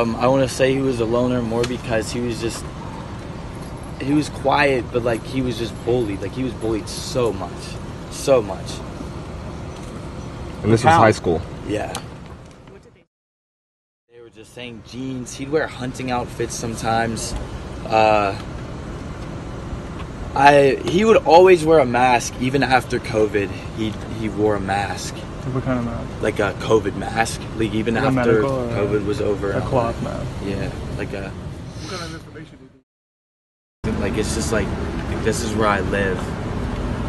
Um, I want to say he was a loner more because he was just he was quiet, but like he was just bullied. Like he was bullied so much, so much. And this was high school. Yeah. They were just saying jeans. He'd wear hunting outfits sometimes. Uh, I he would always wear a mask even after COVID. He he wore a mask. What kind of mask? Like a COVID mask. Like even like after COVID was over. A um, cloth like, mask. Yeah, like a. What kind of information Like it's just like, like this is where I live.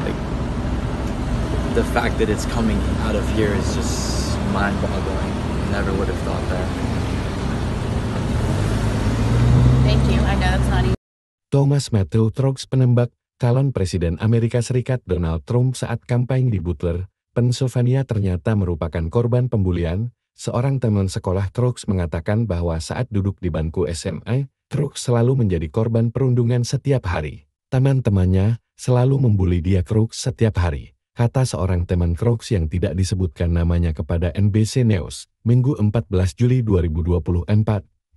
Like the fact that it's coming out of here is just mind-boggling. Never would have thought that. Thomas Matthew Trox penembak, calon Presiden Amerika Serikat Donald Trump saat kampanye di Butler, Pennsylvania ternyata merupakan korban pembulian, seorang teman sekolah Trox mengatakan bahwa saat duduk di bangku SMA, Trox selalu menjadi korban perundungan setiap hari. Teman-temannya selalu membuli dia Trox setiap hari kata seorang teman Trox yang tidak disebutkan namanya kepada NBC News, Minggu 14 Juli 2024.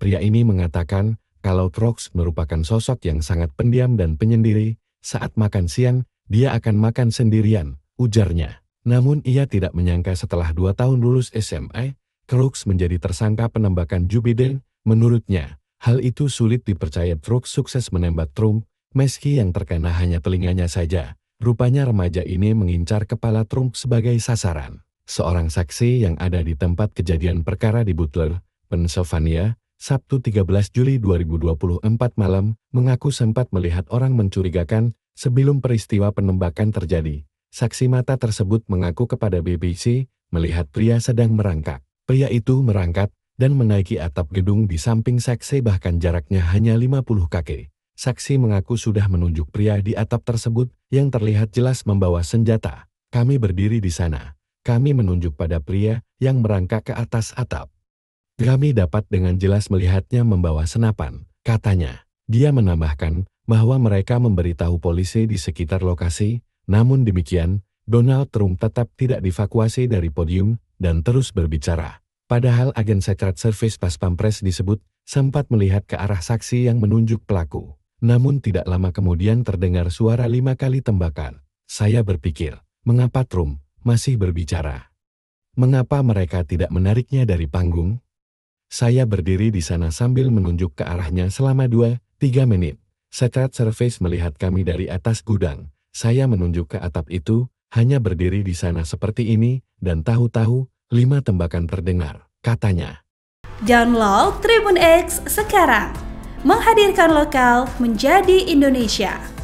Pria ini mengatakan, kalau Crocs merupakan sosok yang sangat pendiam dan penyendiri, saat makan siang, dia akan makan sendirian, ujarnya. Namun ia tidak menyangka setelah dua tahun lulus SMA, Crocs menjadi tersangka penembakan Jubiden. Menurutnya, hal itu sulit dipercaya Crocs sukses menembak Trump, meski yang terkena hanya telinganya saja. Rupanya remaja ini mengincar kepala Trump sebagai sasaran. Seorang saksi yang ada di tempat kejadian perkara di Butler, Pennsylvania, Sabtu 13 Juli 2024 malam, mengaku sempat melihat orang mencurigakan sebelum peristiwa penembakan terjadi. Saksi mata tersebut mengaku kepada BBC melihat pria sedang merangkak. Pria itu merangkak dan menaiki atap gedung di samping saksi bahkan jaraknya hanya 50 kaki. Saksi mengaku sudah menunjuk pria di atap tersebut yang terlihat jelas membawa senjata. Kami berdiri di sana. Kami menunjuk pada pria yang merangkak ke atas atap. Kami dapat dengan jelas melihatnya membawa senapan, katanya. Dia menambahkan bahwa mereka memberitahu polisi di sekitar lokasi, namun demikian, Donald Trump tetap tidak dievakuasi dari podium dan terus berbicara. Padahal agen Secret Service pas Pampres disebut sempat melihat ke arah saksi yang menunjuk pelaku. Namun tidak lama kemudian terdengar suara lima kali tembakan. Saya berpikir, mengapa Trump masih berbicara? Mengapa mereka tidak menariknya dari panggung? Saya berdiri di sana sambil menunjuk ke arahnya selama dua, tiga menit. Secret Service melihat kami dari atas gudang. Saya menunjuk ke atap itu, hanya berdiri di sana seperti ini, dan tahu-tahu, lima tembakan terdengar, katanya. Download Tribun X sekarang. Menghadirkan lokal menjadi Indonesia.